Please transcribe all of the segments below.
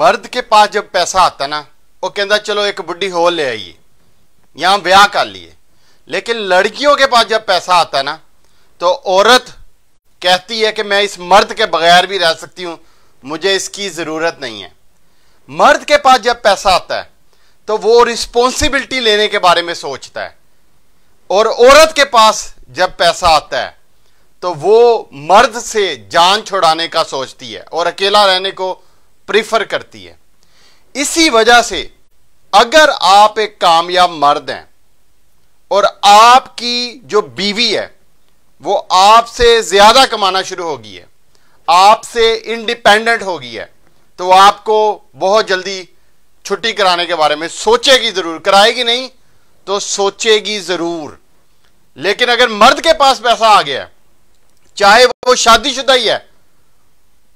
मर्द के पास जब पैसा आता ना वो कहता चलो एक बुढ़ी हो ले आइए या ब्याह कर लिए लेकिन लड़कियों के पास जब पैसा आता ना तो औरत कहती है कि मैं इस मर्द के बगैर भी रह सकती हूँ मुझे इसकी ज़रूरत नहीं है मर्द के पास जब पैसा आता है तो वो रिस्पॉन्सिबिलिटी लेने के बारे में सोचता है और औरत के पास जब पैसा आता है तो वो मर्द से जान छुड़ाने का सोचती है और अकेला रहने को प्रिफर करती है इसी वजह से अगर आप एक कामयाब मर्द हैं और आपकी जो बीवी है वो आपसे ज़्यादा कमाना शुरू हो गई है आपसे इंडिपेंडेंट हो गई है तो आपको बहुत जल्दी छुट्टी कराने के बारे में सोचेगी ज़रूर कराएगी नहीं तो सोचेगी ज़रूर लेकिन अगर मर्द के पास पैसा आ गया चाहे वो शादीशुदा ही है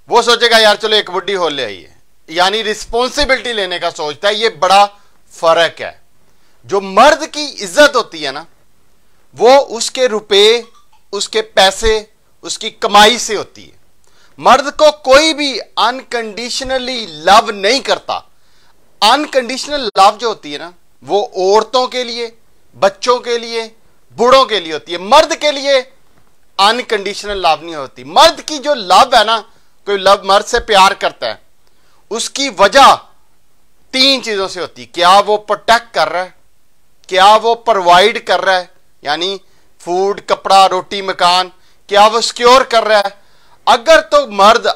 वो सोचेगा यार चलो एक बुढ़ी हो ले आइए यानी रिस्पॉन्सिबिलिटी लेने का सोचता है ये बड़ा फर्क है जो मर्द की इज्जत होती है ना वो उसके रुपए उसके पैसे उसकी कमाई से होती है मर्द को कोई भी अनकंडीशनली लव नहीं करता अनकंडीशनल लव जो होती है ना वो औरतों के लिए बच्चों के लिए बूढ़ों के लिए होती है मर्द के लिए अनकंडीशनल लव नहीं होती मर्द की जो लव है ना कोई लव मर्द से प्यार करता है उसकी वजह तीन चीजों से होती क्या वो प्रोटेक्ट कर रहा है क्या वो प्रोवाइड कर रहा है यानी फूड कपड़ा रोटी मकान क्या वो सिक्योर कर रहा है अगर तो मर्द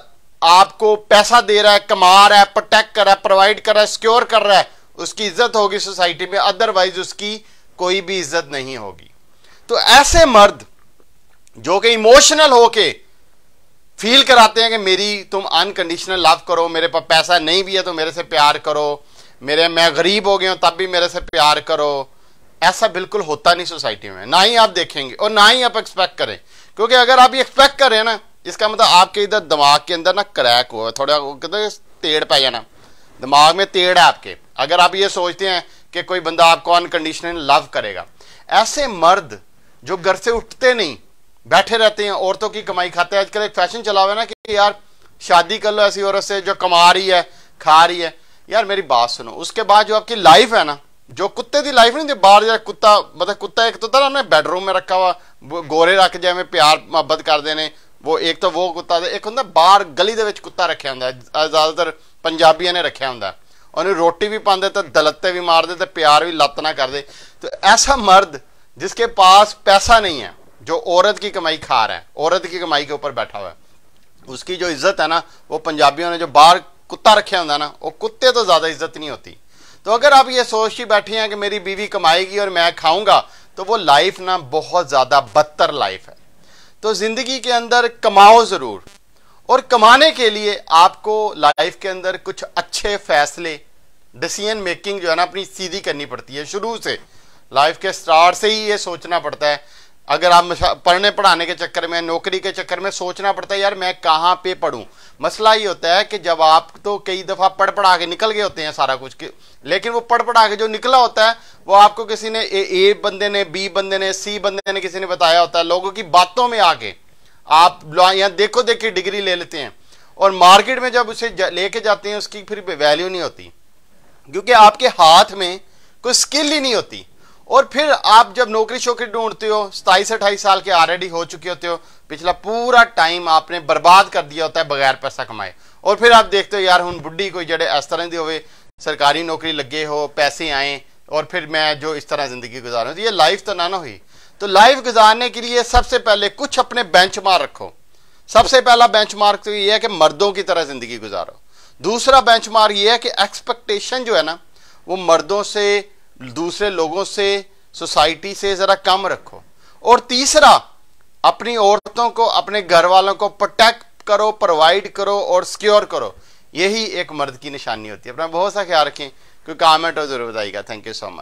आपको पैसा दे रहा है कमा रहा है प्रोटेक्ट कर रहा है प्रोवाइड कर रहा है सिक्योर कर रहा है उसकी इज्जत होगी सोसाइटी में अदरवाइज उसकी कोई भी इज्जत नहीं होगी तो ऐसे मर्द जो कि इमोशनल होके फील कराते हैं कि मेरी तुम अनकंडीशनल लव करो मेरे पास पैसा नहीं भी है तो मेरे से प्यार करो मेरे मैं गरीब हो गया हूँ तब भी मेरे से प्यार करो ऐसा बिल्कुल होता नहीं सोसाइटी में ना ही आप देखेंगे और ना ही आप एक्सपेक्ट करें क्योंकि अगर आप ये एक्सपेक्ट करें ना इसका मतलब आपके इधर दिमाग के अंदर ना क्रैक हुआ थोड़ा कहते तेड़ पै जाना दिमाग में तेड़ है आपके अगर आप ये सोचते हैं कि कोई बंदा आपको अनकंडीशनल लव करेगा ऐसे मर्द जो घर से उठते नहीं बैठे रहते हैं औरतों की कमाई खाते हैं आजकल एक फैशन चला हुआ है ना कि यार शादी कर लो ऐसी औरत से जो कमा रही है खा रही है यार मेरी बात सुनो उसके बाद जो आपकी लाइफ है ना जो कुत्ते की लाइफ नहीं थी बाहर जाए कुत्ता मतलब कुत्ता एक तो था ना बेडरूम में रखा हुआ ਗੋਰੇ ਰੱਖ ਜੇ ਐਵੇਂ ਪਿਆਰ ਮੁਹੱਬਤ ਕਰਦੇ ਨੇ वो ਇੱਕ ਤਾਂ ਉਹ ਕੁੱਤਾ ਇੱਕ ਹੁੰਦਾ ਬਾਹਰ ਗਲੀ ਦੇ ਵਿੱਚ ਕੁੱਤਾ ਰੱਖਿਆ ज्यादातर ਜ਼ਿਆਦਾਤਰ ने ਨੇ ਰੱਖਿਆ ਹੁੰਦਾ ਉਹਨੂੰ ਰੋਟੀ ਵੀ ਪਾਉਂਦੇ ਤਾਂ ਦਲੱਤੇ ਵੀ ਮਾਰਦੇ ਤੇ ਪਿਆਰ ਵੀ ਲੱਤ ਨਾ ਕਰਦੇ तो ऐसा मर्द जिसके पास पैसा नहीं है जो औरत की कमाई खा रहा है औरत की कमाई के ऊपर बैठा हुआ है उसकी जो इज्जत है ना वो पंजाबियों ने जो बाहर कुत्ता रखे होता ना वो कुत्ते तो ज़्यादा इज्जत नहीं होती तो अगर आप ये सोच ही बैठे हैं कि मेरी बीवी कमाएगी और मैं खाऊंगा तो वो लाइफ ना बहुत ज़्यादा बदतर लाइफ है तो ज़िंदगी के अंदर कमाओ ज़रूर और कमाने के लिए आपको लाइफ के अंदर कुछ अच्छे फैसले डिसीजन मेकिंग जो है ना अपनी सीधी करनी पड़ती है शुरू से लाइफ के स्टार्ट से ही ये सोचना पड़ता है अगर आप पढ़ने पढ़ाने के चक्कर में नौकरी के चक्कर में सोचना पड़ता है यार मैं कहाँ पे पढ़ूँ मसला ये होता है कि जब आप तो कई दफ़ा पढ़ पढ़ा के निकल गए होते हैं सारा कुछ के लेकिन वो पढ़ पढ़ा के जो निकला होता है वो आपको किसी ने ए, ए बंदे ने बी बंदे ने सी बंदे ने किसी ने बताया होता है लोगों की बातों में आके आप यहाँ देखो देख के डिग्री ले लेते हैं और मार्केट में जब उसे लेके जाते हैं उसकी फिर वैल्यू नहीं होती क्योंकि आपके हाथ में कोई स्किल ही नहीं होती और फिर आप जब नौकरी शोकरी ढूंढते हो सताईस अट्ठाईस साल के ऑलरेडी हो चुके होते हो पिछला पूरा टाइम आपने बर्बाद कर दिया होता है बगैर पैसा कमाए और फिर आप देखते हो यार हूँ बुढ़ी कोई जड़े इस तरह की हो सरकारी नौकरी लगे हो पैसे आए और फिर मैं जो इस तरह ज़िंदगी गुजारूँ तो ये लाइफ तो ना ना हुई तो लाइफ गुजारने के लिए सबसे पहले कुछ अपने बेंच रखो सबसे पहला बेंच तो ये है कि मर्दों की तरह ज़िंदगी गुजारो दूसरा बेंच ये है कि एक्सपेक्टेशन जो है ना वो मर्दों से दूसरे लोगों से सोसाइटी से ज़रा कम रखो और तीसरा अपनी औरतों को अपने घर वालों को प्रोटेक्ट करो प्रोवाइड करो और सिक्योर करो यही एक मर्द की निशानी होती है अपना बहुत सा ख्याल रखें कोई कमेंट और जरूर बताइएगा थैंक यू सो मच